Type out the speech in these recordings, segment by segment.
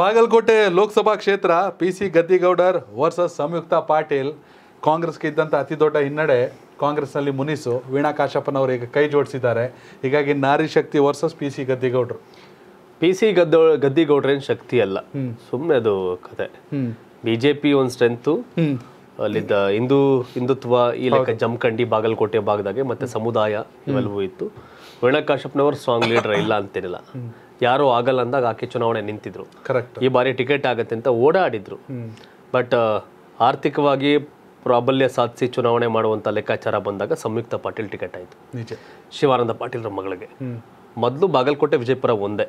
ಬಾಗಲಕೋಟೆ ಲೋಕಸಭಾ ಕ್ಷೇತ್ರ P C Gaddigoudar versus Samyukta Patil ಕಾಂಗ್ರೆಸ್ಗೆ ಇದ್ದಂಥ ಅತಿ ದೊಡ್ಡ ಹಿನ್ನಡೆ ಕಾಂಗ್ರೆಸ್ನಲ್ಲಿ ಮುನಿಸು ವೀಣಾ ಕಾಶಪ್ಪನವರು ಈಗ ಕೈ ಜೋಡಿಸಿದ್ದಾರೆ ಹೀಗಾಗಿ ನಾರಿ ಶಕ್ತಿ versus P C Gaddigoudar P C ಗದ್ದೋ ಗದ್ದಿಗೌಡ್ರೇನು ಶಕ್ತಿ ಅಲ್ಲ ಸುಮ್ಮನೆ ಅದು ಕತೆ ಬಿ ಜೆ ಪಿ ಒಂದು ಸ್ಟ್ರೆಂತು ಅಲ್ಲಿದ್ದ ಹಿಂದೂ ಹಿಂದುತ್ವ ಈ ಲೆಕ್ಕ ಜಮಖಂಡಿ ಬಾಗಲಕೋಟೆ ಭಾಗದಾಗೆ ಮತ್ತೆ ಸಮುದಾಯ ಇವೆಲ್ಲವೂ ಇತ್ತು ವೇಣ ಕಾಶ್ಯಪ್ನವರು ಸ್ಟ್ರಾಂಗ್ ಲೀಡರ್ ಇಲ್ಲ ಅಂತಿರಲಿಲ್ಲ ಯಾರು ಆಗಲ್ಲ ಅಂದಾಗ ಆಕೆ ಚುನಾವಣೆ ನಿಂತಿದ್ರು ಈ ಬಾರಿ ಟಿಕೆಟ್ ಆಗತ್ತೆ ಅಂತ ಓಡಾಡಿದ್ರು ಬಟ್ ಆರ್ಥಿಕವಾಗಿ ಪ್ರಾಬಲ್ಯ ಸಾಧಿಸಿ ಚುನಾವಣೆ ಮಾಡುವಂತ ಲೆಕ್ಕಾಚಾರ ಬಂದಾಗ ಸಂಯುಕ್ತ ಪಾಟೀಲ್ ಟಿಕೆಟ್ ಆಯಿತು ಶಿವಾನಂದ ಪಾಟೀಲ್ರ ಮಗಳಿಗೆ ಮೊದಲು ಬಾಗಲಕೋಟೆ ವಿಜಯಪುರ ಒಂದೇ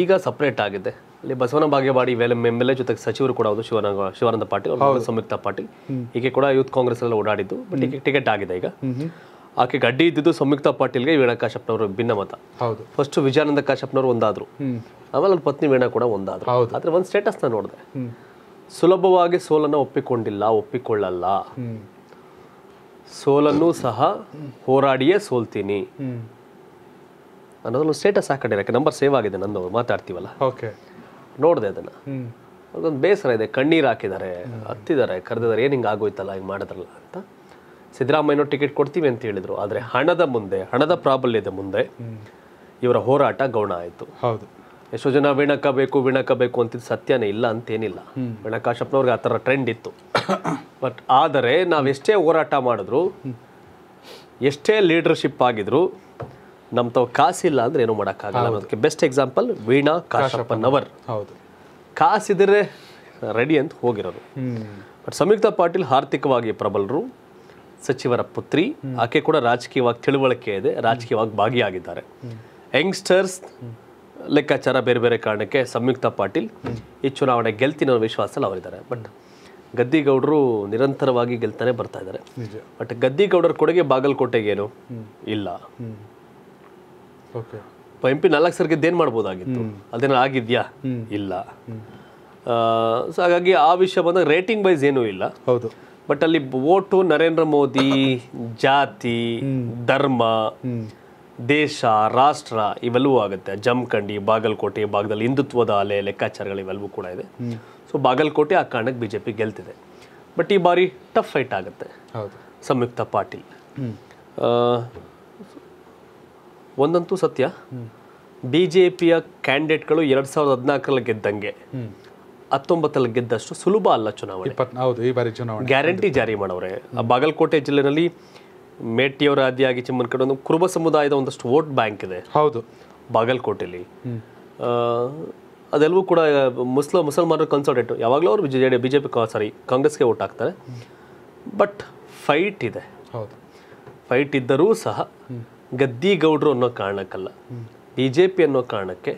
ಈಗ ಸಪ್ರೇಟ್ ಆಗಿದೆ ಅಲ್ಲಿ ಬಸವನ ಬಾಗೇವಾಡಿ ಎಮ್ ಎಲ್ ಎ ಜೊತೆಗೆ ಸಚಿವರು ಕೂಡ ಹೌದು ಶಿವನ ಶಿವಾನಂದ ಪಾಟೀಲ್ ಸಂಯುಕ್ತ ಪಾಟೀಲ್ ಈಗ ಕೂಡ ಯೂತ್ ಕಾಂಗ್ರೆಸ್ ಎಲ್ಲ ಓಡಾಡಿದ್ದು ಬಟ್ ಟಿಕೆಟ್ ಆಗಿದೆ ಈಗ ಆಕೆ ಗಡ್ಡಿ ಇದ್ದಿದ್ದು ಸಂಯುಕ್ತ ಪಾಟೀಲ್ಗೆ ವೀಣಾ ಕಾಶಪ್ಪನವರು ಭಿನ್ನ ಮತ ಹೌದು ಫಸ್ಟ್ ವಿಜಯಾನಂದ ಕಾಶಪ್ಪನವರು ಒಂದಾದ್ರು ಆಮೇಲೆ ಅವ್ರ ಪತ್ನಿ ವೀಣಾ ಕೂಡ ಒಂದಾದ್ರು ಆದ್ರೆ ಒಂದು ಸ್ಟೇಟಸ್ನ ನೋಡಿದೆ ಸುಲಭವಾಗಿ ಸೋಲನ್ನ ಒಪ್ಪಿಕೊಂಡಿಲ್ಲ ಒಪ್ಪಿಕೊಳ್ಳಲ್ಲ ಸೋಲನ್ನು ಸಹ ಹೋರಾಡಿಯೇ ಸೋಲ್ತೀನಿ ಅನ್ನೋದೊಂದು ಸ್ಟೇಟಸ್ ಹಾಕೊಂಡಿರೋ ನಂಬರ್ ಸೇವ್ ಆಗಿದೆ ನಂದು ಮಾತಾಡ್ತೀವಲ್ಲ ಓಕೆ ನೋಡಿದೆ ಅದನ್ನು ಅದೊಂದು ಬೇಸರ ಇದೆ ಕಣ್ಣೀರು ಹಾಕಿದ್ದಾರೆ ಹತ್ತಿದ್ದಾರೆ ಕರೆದಿದ್ದಾರೆ ಏನು ಹಿಂಗೆ ಆಗೋಯ್ತಲ್ಲ ಹಿಂಗೆ ಮಾಡಿದ್ರಲ್ಲ ಅಂತ ಸಿದ್ದರಾಮಯ್ಯನವ್ರು ಟಿಕೆಟ್ ಕೊಡ್ತೀವಿ ಅಂತ ಹೇಳಿದರು ಆದರೆ ಹಣದ ಮುಂದೆ ಹಣದ ಪ್ರಾಬಲ್ಯದ ಮುಂದೆ ಇವರ ಹೋರಾಟ ಗೌಣ ಆಯಿತು ಹೌದು ಎಷ್ಟೋ ಜನ ಬೇಕು ಬೇಕು ಅಂತಿದ್ದು ಸತ್ಯನೇ ಇಲ್ಲ ಅಂತೇನಿಲ್ಲ ವೇಣಕಾಶಪ್ಪನವ್ರಿಗೆ ಆ ಥರ ಟ್ರೆಂಡ್ ಇತ್ತು ಬಟ್ ಆದರೆ ನಾವೆಷ್ಟೇ ಹೋರಾಟ ಮಾಡಿದ್ರು ಎಷ್ಟೇ ಲೀಡರ್ಶಿಪ್ ಆಗಿದ್ರು ನಮ್ಮ ತಾವು ಕಾಸಿಲ್ಲ ಅಂದ್ರೆ ಏನು ಮಾಡೋಕ್ಕಾಗಲ್ಲ ಅದಕ್ಕೆ ಬೆಸ್ಟ್ ಎಕ್ಸಾಂಪಲ್ ವೀಣಾ ಕಾಶಪ್ಪನವರ್ ಹೌದು ಕಾಸಿದ್ರೆ ರೆಡಿ ಅಂತ ಹೋಗಿರೋದು ಬಟ್ ಸಂಯುಕ್ತ ಪಾಟೀಲ್ ಆರ್ಥಿಕವಾಗಿ ಪ್ರಬಲರು ಸಚಿವರ ಪುತ್ರಿ ಆಕೆ ಕೂಡ ರಾಜಕೀಯವಾಗಿ ತಿಳುವಳಿಕೆ ಇದೆ ರಾಜಕೀಯವಾಗಿ ಭಾಗಿಯಾಗಿದ್ದಾರೆ ಯಂಗ್ಸ್ಟರ್ಸ್ ಲೆಕ್ಕಾಚಾರ ಬೇರೆ ಬೇರೆ ಕಾರಣಕ್ಕೆ ಸಂಯುಕ್ತ ಪಾಟೀಲ್ ಈ ಚುನಾವಣೆ ಗೆಲ್ತೀನಿ ವಿಶ್ವಾಸಲ್ಲಿ ಅವರಿದ್ದಾರೆ ಬಟ್ ಗದ್ದಿಗೌಡರು ನಿರಂತರವಾಗಿ ಗೆಲ್ತಾನೆ ಬರ್ತಾ ಇದ್ದಾರೆ ಬಟ್ ಗದ್ದಿಗೌಡರ ಕೊಡುಗೆ ಬಾಗಲಕೋಟೆಗೇನು ಇಲ್ಲ ಎಂ ಪಿ ನಾಲ್ಕು ಸರ್ಗೆ ಏನ್ ಮಾಡ್ಬೋದಾಗಿತ್ತು ಅದೇನೋ ಆಗಿದ್ಯಾ ಇಲ್ಲ ಸೊ ಹಾಗಾಗಿ ಆ ವಿಷಯ ಬಂದಾಗ ರೇಟಿಂಗ್ ವೈಸ್ ಏನೂ ಇಲ್ಲ ಹೌದು ಬಟ್ ಅಲ್ಲಿ ಓಟು ನರೇಂದ್ರ ಮೋದಿ ಜಾತಿ ಧರ್ಮ ದೇಶ ರಾಷ್ಟ್ರ ಇವೆಲ್ಲವೂ ಆಗುತ್ತೆ ಜಮಖಂಡಿ ಬಾಗಲಕೋಟೆ ಭಾಗದಲ್ಲಿ ಹಿಂದುತ್ವದ ಅಲೆ ಲೆಕ್ಕಾಚಾರಗಳು ಇವೆಲ್ಲವೂ ಕೂಡ ಇದೆ ಸೊ ಬಾಗಲಕೋಟೆ ಆ ಕಾರಣಕ್ಕೆ ಬಿ ಜೆ ಪಿ ಗೆಲ್ತಿದೆ ಬಟ್ ಈ ಬಾರಿ ಟಫ್ ಫೈಟ್ ಆಗುತ್ತೆ ಸಂಯುಕ್ತ ಪಾಟೀಲ್ ಒಂದಂತೂ ಸತ್ಯ ಬಿ ಜೆ ಪಿಯ ಕ್ಯಾಂಡಿಡೇಟ್ಗಳು ಎರಡು ಸಾವಿರದ ಹದಿನಾಲ್ಕರಲ್ಲಿ ಗೆದ್ದಂಗೆ ಹತ್ತೊಂಬತ್ತರಲ್ಲಿ ಗೆದ್ದಷ್ಟು ಸುಲಭ ಅಲ್ಲ ಚುನಾವಣೆ ಗ್ಯಾರಂಟಿ ಜಾರಿ ಮಾಡವ್ರೆ ಬಾಗಲಕೋಟೆ ಜಿಲ್ಲೆಯಲ್ಲಿ ಮೇಟಿಯವರ ಆದಿಯಾಗಿ ಚಿಮ್ಮನ್ ಕಡೆ ಒಂದು ಕುರುಬ ಸಮುದಾಯದ ಒಂದಷ್ಟು ವೋಟ್ ಬ್ಯಾಂಕ್ ಇದೆ ಹೌದು ಬಾಗಲಕೋಟೆಯಲ್ಲಿ ಅದೆಲ್ಲವೂ ಕೂಡ ಮುಸ್ಲ ಮುಸಲ್ಮಾನರು ಕನ್ಸಲ್ಟೇಟ್ ಯಾವಾಗಲೂ ಅವರು J D B J P sorry ಕಾಂಗ್ರೆಸ್ಗೆ ವೋಟ್ ಹಾಕ್ತಾರೆ ಬಟ್ ಫೈಟ್ ಇದೆ ಹೌದು ಫೈಟ್ ಇದ್ದರೂ ಸಹ ಗೌಡ್ರು ಅನ್ನೋ ಕಾರಣಕ್ಕಲ್ಲ ಬಿ ಜೆ ಪಿ ಅನ್ನೋ ಕಾರಣಕ್ಕೆ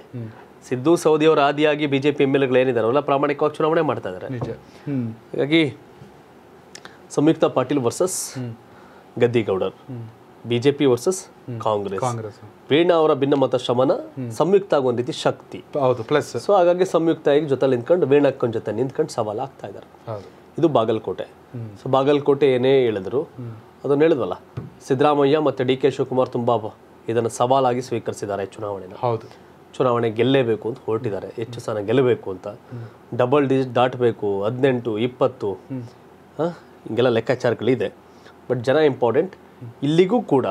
ಸಿದ್ದು ಅವರು ಆದಿಯಾಗಿ BJP M P M L ಪ್ರಾಮಾಣಿಕವಾಗಿ ಚುನಾವಣೆ ಮಾಡ್ತಾ ಇದಾರೆ ಹಾಗಾಗಿ Samyukta Patil versus Gaddigoudar B J P versus Congress Veena ಅವರ ಭಿನ್ನಮತ ಶಮನ ಸಂಯುಕ್ತ ಒಂದು ರೀತಿ ಶಕ್ತಿ ಹೌದು ಪ್ಲಸ್ ಸೊ ಹಾಗಾಗಿ ಸಂಯುಕ್ತ ಆಗಿ ಜೊತೆ ನಿಂತ್ಕೊಂಡು ವೀಣಕ್ಕನ ಜೊತೆ ನಿಂತ್ಕೊಂಡು ಸವಾಲು ಆಗ್ತಾ ಇದಾರೆ ಇದು ಬಾಗಲಕೋಟೆ ಸೊ ಬಾಗಲಕೋಟೆ ಏನೇ ಹೇಳಿದ್ರು ಅದನ್ನ ಹೇಳಿದ್ವಲ್ಲ ಸಿದ್ದರಾಮಯ್ಯ ಮತ್ತು ಡಿ ಕೆ ಶಿವಕುಮಾರ್ ತುಂಬಾ ಇದನ್ನು ಸವಾಲಾಗಿ ಸ್ವೀಕರಿಸಿದ್ದಾರೆ ಚುನಾವಣೆನ ಹೌದು ಚುನಾವಣೆ ಗೆಲ್ಲೇಬೇಕು ಅಂತ ಹೊರಟಿದ್ದಾರೆ ಹೆಚ್ಚು ಸಲ ಗೆಲ್ಲಬೇಕು ಅಂತ ಡಬಲ್ ಡಿಜಿಟ್ ದಾಟಬೇಕು ಹದಿನೆಂಟು ಇಪ್ಪತ್ತು ಹಿಂಗೆಲ್ಲ ಲೆಕ್ಕಾಚಾರಗಳಿದೆ ಬಟ್ ಜನ ಇಂಪಾರ್ಟೆಂಟ್ ಇಲ್ಲಿಗೂ ಕೂಡ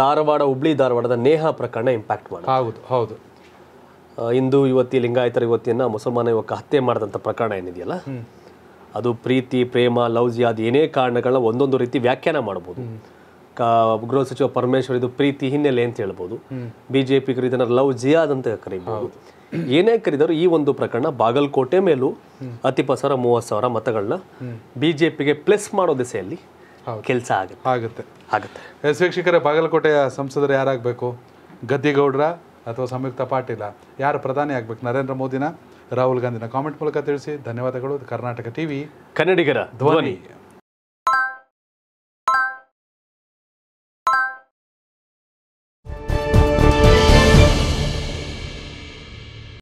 ಧಾರವಾಡ ಹುಬ್ಳಿ ಧಾರವಾಡದ ನೇಹ ಪ್ರಕರಣ ಇಂಪ್ಯಾಕ್ಟ್ ಹೌದು ಹೌದು ಹಿಂದೂ ಯುವತಿ ಲಿಂಗಾಯತರ ಯುವತಿಯನ್ನು ಮುಸಲ್ಮಾನ ಯುವಕ ಹತ್ಯೆ ಮಾಡಿದಂಥ ಪ್ರಕರಣ ಏನಿದೆಯಲ್ಲ ಅದು ಪ್ರೀತಿ ಪ್ರೇಮ ಲವ್ಜಿ ಅದು ಏನೇ ಕಾರಣಗಳನ್ನ ಒಂದೊಂದು ರೀತಿ ವ್ಯಾಖ್ಯಾನ ಮಾಡ್ಬೋದು ಗೃಹ ಸಚಿವ ಪರಮೇಶ್ವರ್ ಇದು ಪ್ರೀತಿ ಹಿನ್ನೆಲೆ ಅಂತ ಹೇಳ್ಬೋದು ಬಿಜೆಪಿ ಇದನ್ನ ಲವ್ ಜಿಯಾದ್ ಅಂತ ಕರೀಬಹುದು ಏನೇ ಕರೆದರು ಈ ಒಂದು ಪ್ರಕರಣ ಬಾಗಲಕೋಟೆ ಮೇಲೂ ಅತಿ ಸಾವಿರ ಮೂವತ್ತು ಸಾವಿರ ಮತಗಳನ್ನ ಬಿಜೆಪಿಗೆ ಪ್ಲಸ್ ಮಾಡೋ ದಿಸೆಯಲ್ಲಿ ಕೆಲಸ ಆಗುತ್ತೆ ಆಗುತ್ತೆ ಆಗುತ್ತೆ ಶಿಕ್ಷಕರ ವೀಕ್ಷಕರೇ ಬಾಗಲಕೋಟೆಯ ಸಂಸದರು ಯಾರಾಗಬೇಕು ಗದ್ದಿಗೌಡ್ರ ಅಥವಾ ಸಂಯುಕ್ತ ಪಾಟೀಲ ಯಾರು ಪ್ರಧಾನಿ ಆಗ್ಬೇಕು ನರೇಂದ್ರ ಮೋದಿನ ರಾಹುಲ್ ಗಾಂಧಿನ ಕಾಮೆಂಟ್ ಮೂಲಕ ತಿಳಿಸಿ ಧನ್ಯವಾದಗಳು ಕರ್ನಾಟಕ ಟಿವಿ ಕನ್ನಡಿಗರ ಧ್ವನಿ